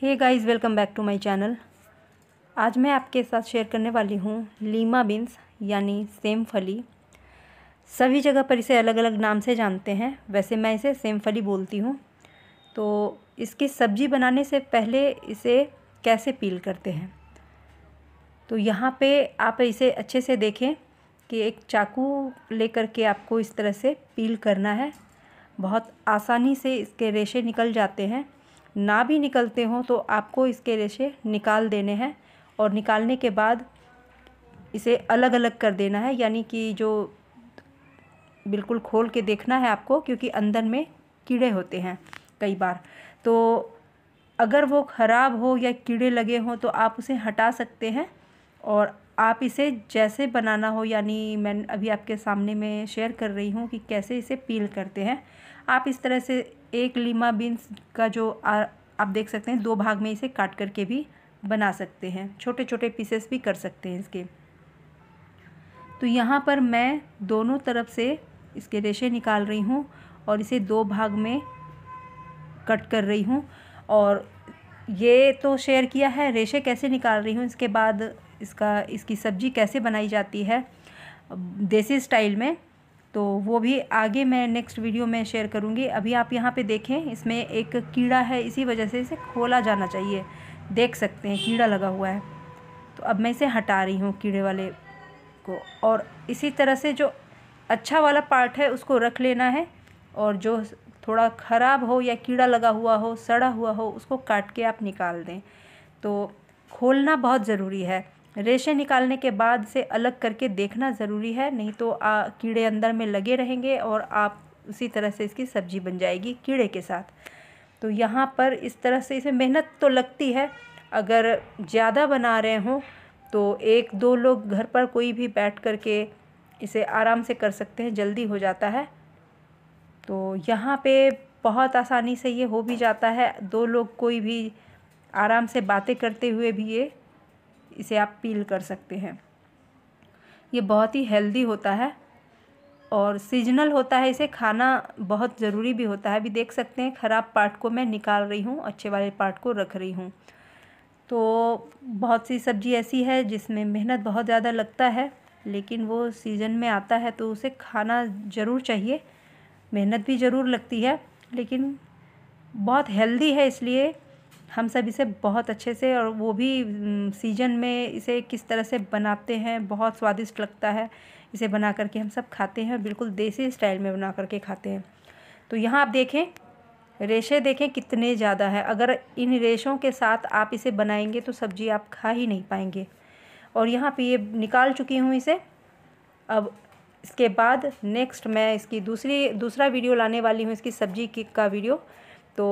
hey guys welcome back to my channel आज मैं आपके साथ शेयर करने वाली हूँ लीमा बीन्स यानी सेम फली सभी जगह पर इसे अलग अलग नाम से जानते हैं वैसे मैं इसे सेम फली बोलती हूँ तो इसकी सब्ज़ी बनाने से पहले इसे कैसे पील करते हैं तो यहाँ पे आप इसे अच्छे से देखें कि एक चाकू लेकर के आपको इस तरह से पील करना है बहुत आसानी से इसके रेशे निकल जाते हैं ना भी निकलते हों तो आपको इसके रेशे निकाल देने हैं और निकालने के बाद इसे अलग अलग कर देना है यानी कि जो बिल्कुल खोल के देखना है आपको क्योंकि अंदर में कीड़े होते हैं कई बार तो अगर वो ख़राब हो या कीड़े लगे हों तो आप उसे हटा सकते हैं और आप इसे जैसे बनाना हो यानी मैं अभी आपके सामने में शेयर कर रही हूँ कि कैसे इसे पील करते हैं आप इस तरह से एक लीमा बीन्स का जो आ, आप देख सकते हैं दो भाग में इसे काट करके भी बना सकते हैं छोटे छोटे पीसेस भी कर सकते हैं इसके तो यहाँ पर मैं दोनों तरफ से इसके रेशे निकाल रही हूँ और इसे दो भाग में कट कर रही हूँ और ये तो शेयर किया है रेशे कैसे निकाल रही हूँ इसके बाद इसका इसकी सब्ज़ी कैसे बनाई जाती है देसी स्टाइल में तो वो भी आगे मैं नेक्स्ट वीडियो में शेयर करूँगी अभी आप यहाँ पे देखें इसमें एक कीड़ा है इसी वजह से इसे खोला जाना चाहिए देख सकते हैं कीड़ा लगा हुआ है तो अब मैं इसे हटा रही हूँ कीड़े वाले को और इसी तरह से जो अच्छा वाला पार्ट है उसको रख लेना है और जो थोड़ा ख़राब हो या कीड़ा लगा हुआ हो सड़ा हुआ हो उसको काट के आप निकाल दें तो खोलना बहुत ज़रूरी है रेशे निकालने के बाद से अलग करके देखना ज़रूरी है नहीं तो आ, कीड़े अंदर में लगे रहेंगे और आप उसी तरह से इसकी सब्जी बन जाएगी कीड़े के साथ तो यहाँ पर इस तरह से इसे मेहनत तो लगती है अगर ज़्यादा बना रहे हों तो एक दो लोग घर पर कोई भी बैठ कर के इसे आराम से कर सकते हैं जल्दी हो जाता है तो यहाँ पे बहुत आसानी से ये हो भी जाता है दो लोग कोई भी आराम से बातें करते हुए भी ये इसे आप पील कर सकते हैं ये बहुत ही हेल्दी होता है और सीजनल होता है इसे खाना बहुत ज़रूरी भी होता है अभी देख सकते हैं ख़राब पार्ट को मैं निकाल रही हूँ अच्छे वाले पार्ट को रख रही हूँ तो बहुत सी सब्ज़ी ऐसी है जिसमें मेहनत बहुत ज़्यादा लगता है लेकिन वो सीज़न में आता है तो उसे खाना ज़रूर चाहिए मेहनत भी ज़रूर लगती है लेकिन बहुत हेल्दी है इसलिए हम सब इसे बहुत अच्छे से और वो भी सीजन में इसे किस तरह से बनाते हैं बहुत स्वादिष्ट लगता है इसे बना करके हम सब खाते हैं बिल्कुल देसी स्टाइल में बना करके खाते हैं तो यहाँ आप देखें रेशे देखें कितने ज़्यादा है अगर इन रेशों के साथ आप इसे बनाएंगे तो सब्ज़ी आप खा ही नहीं पाएंगे और यहाँ पे ये निकाल चुकी हूँ इसे अब इसके बाद नेक्स्ट मैं इसकी दूसरी दूसरा वीडियो लाने वाली हूँ इसकी सब्ज़ी की का वीडियो तो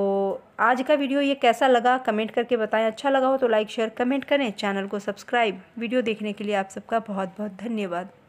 आज का वीडियो ये कैसा लगा कमेंट करके बताएं अच्छा लगा हो तो लाइक शेयर कमेंट करें चैनल को सब्सक्राइब वीडियो देखने के लिए आप सबका बहुत बहुत धन्यवाद